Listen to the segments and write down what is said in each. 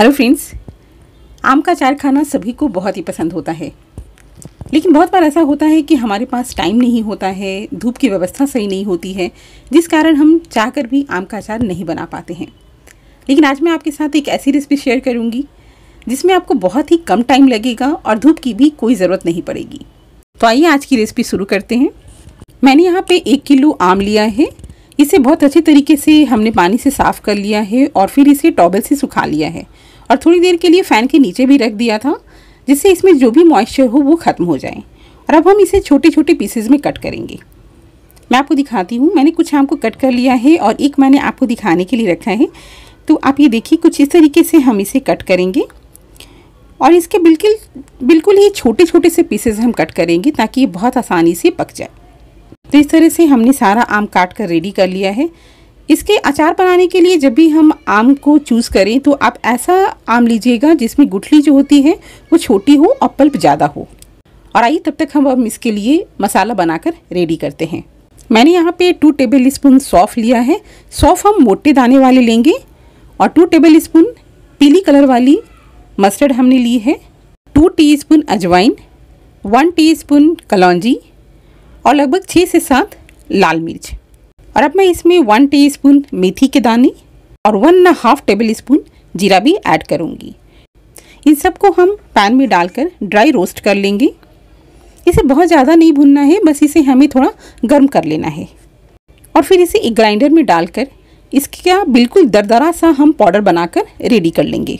hello friends आम का अचार खाना सभी को बहुत ही पसंद होता है लेकिन बहुत बार ऐसा होता है कि हमारे पास टाइम नहीं होता है धूप की व्यवस्था सही नहीं होती है जिस कारण हम चाह कर भी आम का अचार नहीं बना पाते हैं लेकिन आज मैं आपके साथ एक ऐसी रेसिपी शेयर करूँगी जिसमें आपको बहुत ही कम टाइम लगेगा और धूप की भी कोई ज़रूरत नहीं पड़ेगी तो आइए आज की रेसिपी शुरू करते हैं मैंने यहाँ पर एक किलो आम लिया है इसे बहुत अच्छे तरीके से हमने पानी से साफ़ कर लिया है और फिर इसे टॉबल से सुखा लिया है और थोड़ी देर के लिए फ़ैन के नीचे भी रख दिया था जिससे इसमें जो भी मॉइस्चर हो वो ख़त्म हो जाए और अब हम इसे छोटे छोटे पीसेज में कट करेंगे मैं आपको दिखाती हूँ मैंने कुछ आम को कट कर लिया है और एक मैंने आपको दिखाने के लिए रखा है तो आप ये देखिए कुछ इस तरीके से हम इसे कट करेंगे और इसके बिल्कुल बिल्कुल ही छोटे छोटे से पीसेज हम कट करेंगे ताकि ये बहुत आसानी से पक जाए तो इस तरह से हमने सारा आम काट कर रेडी कर लिया है इसके अचार बनाने के लिए जब भी हम आम को चूज़ करें तो आप ऐसा आम लीजिएगा जिसमें गुठली जो होती है वो छोटी हो और पल्प ज़्यादा हो और आइए तब तक हम अब इसके लिए मसाला बनाकर रेडी करते हैं मैंने यहाँ पे टू टेबल स्पून सौफ लिया है सौफ हम मोटे दाने वाले लेंगे और टू टेबल स्पून पीली कलर वाली मस्टर्ड हमने ली है टू स्पून अजवाइन वन स्पून कलौजी और लगभग छः से सात लाल मिर्च और अब मैं इसमें वन टीस्पून मेथी के दाने और one and half tablespoon जीरा भी ऐड करूँगी इन सबको हम पैन में डालकर ड्राई रोस्ट कर लेंगे इसे बहुत ज़्यादा नहीं भुनना है बस इसे हमें थोड़ा गर्म कर लेना है और फिर इसे एक ग्राइंडर में डालकर इसका बिल्कुल दरदरा सा हम पाउडर बनाकर रेडी कर लेंगे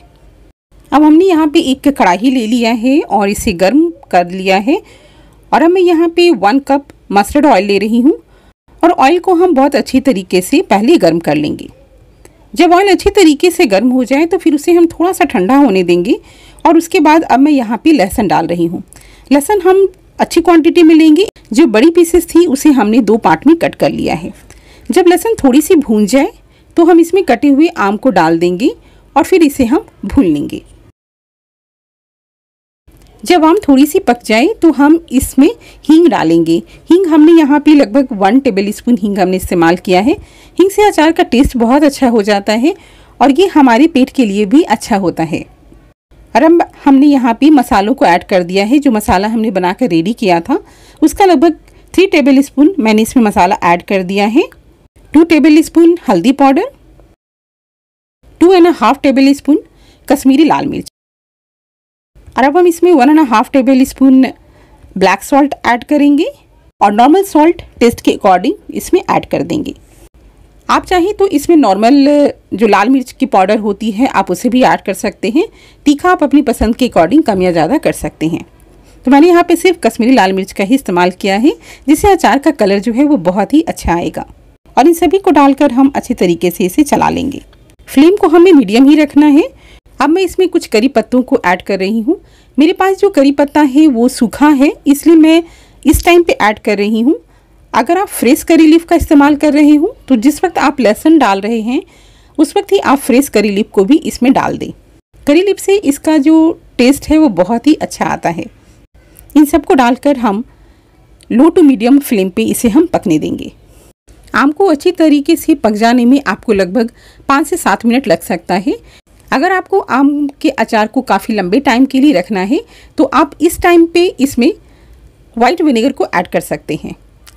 अब हमने यहाँ पे एक कढ़ाई ले लिया है और इसे गर्म कर लिया है और अब मैं यहाँ पे वन कप मस्टर्ड ऑयल ले रही हूँ और ऑयल को हम बहुत अच्छी तरीके से पहले गर्म कर लेंगे जब ऑयल अच्छी तरीके से गर्म हो जाए तो फिर उसे हम थोड़ा सा ठंडा होने देंगे और उसके बाद अब मैं यहाँ पे लहसुन डाल रही हूँ लहसुन हम अच्छी क्वांटिटी में लेंगे जो बड़ी पीसेस थी उसे हमने दो पार्ट में कट कर लिया है जब लहसुन थोड़ी सी भून जाए तो हम इसमें कटे हुए आम को डाल देंगे और फिर इसे हम भून लेंगे जब आम थोड़ी सी पक जाए तो हम इसमें हींग डालेंगे हींग हमने यहाँ पे लगभग वन टेबल स्पून हींग हमने इस्तेमाल किया है हींग से अचार का टेस्ट बहुत अच्छा हो जाता है और ये हमारे पेट के लिए भी अच्छा होता है और हम हमने यहाँ पे मसालों को ऐड कर दिया है जो मसाला हमने बना कर रेडी किया था उसका लगभग थ्री टेबल स्पून मैंने इसमें मसाला ऐड कर दिया है टू टेबल स्पून हल्दी powder two and half tablespoon Kashmiri लाल मिर्च और अब हम इसमें one and half tablespoon black salt add करेंगे और नॉर्मल सॉल्ट टेस्ट के अकॉर्डिंग इसमें ऐड कर देंगे आप चाहें तो इसमें नॉर्मल जो लाल मिर्च की पाउडर होती है आप उसे भी ऐड कर सकते हैं तीखा आप अपनी पसंद के अकॉर्डिंग कम या ज़्यादा कर सकते हैं तो मैंने यहाँ पे सिर्फ कश्मीरी लाल मिर्च का ही इस्तेमाल किया है जिससे अचार का कलर जो है वो बहुत ही अच्छा आएगा और इन सभी को डालकर हम अच्छे तरीके से इसे चला लेंगे फ्लेम को हमें मीडियम ही रखना है अब मैं इसमें कुछ करी पत्तों को ऐड कर रही हूँ मेरे पास जो करी पत्ता है वो सूखा है इसलिए मैं इस टाइम पे ऐड कर रही हूँ अगर आप फ्रेश करी लीफ का इस्तेमाल कर रहे हो तो जिस वक्त आप लहसुन डाल रहे हैं उस वक्त ही आप फ्रेश करी लीफ को भी इसमें डाल दें करी लीफ से इसका जो टेस्ट है वो बहुत ही अच्छा आता है इन सबको डालकर हम लो टू मीडियम फ्लेम पे इसे हम पकने देंगे आम को अच्छी तरीके से पक जाने में आपको लगभग पाँच से सात मिनट लग सकता है अगर आपको आम के अचार को काफ़ी लंबे टाइम के लिए रखना है तो आप इस टाइम पे इसमें वाइट विनेगर को ऐड कर सकते हैं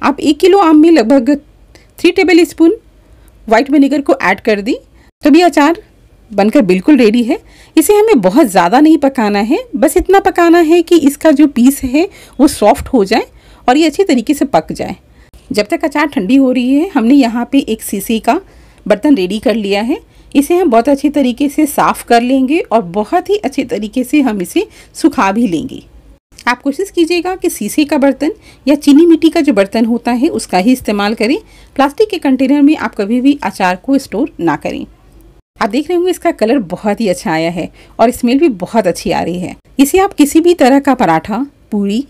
आप एक किलो आम में लगभग three tablespoon white vinegar को ऐड कर दी तभी अचार बनकर बिल्कुल रेडी है इसे हमें बहुत ज़्यादा नहीं पकाना है बस इतना पकाना है कि इसका जो पीस है वो सॉफ्ट हो जाए और ये अच्छी तरीके से पक जाए जब तक अचार ठंडी हो रही है हमने यहाँ पे एक सीसी का बर्तन रेडी कर लिया है इसे हम बहुत अच्छी तरीके से साफ़ कर लेंगे और बहुत ही अच्छे तरीके से हम इसे सुखा भी लेंगे आप कोशिश कीजिएगा कि शीशे का बर्तन या चीनी मिट्टी का जो बर्तन होता है उसका ही इस्तेमाल करें प्लास्टिक के कंटेनर में आप कभी भी अचार को स्टोर ना करें आप देख रहे होंगे इसका कलर बहुत ही अच्छा आया है और स्मेल भी बहुत अच्छी आ रही है इसे आप किसी भी तरह का पराठा पूरी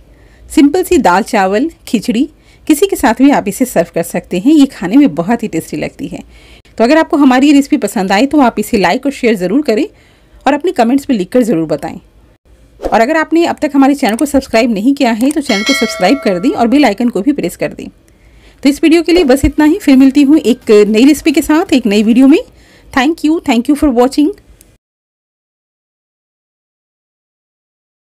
सिंपल सी दाल चावल खिचड़ी किसी के साथ भी आप इसे सर्व कर सकते हैं ये खाने में बहुत ही टेस्टी लगती है तो अगर आपको हमारी ये रेसिपी पसंद आई तो आप इसे लाइक और शेयर ज़रूर करें और अपने कमेंट्स में लिखकर ज़रूर बताएं और अगर आपने अब तक हमारे चैनल को सब्सक्राइब नहीं किया है तो चैनल को सब्सक्राइब कर दें और बेल आइकन को भी प्रेस कर दें तो इस वीडियो के लिए बस इतना ही फिर मिलती हूँ एक नई रेसिपी के साथ एक नई वीडियो में thank you thank you for watching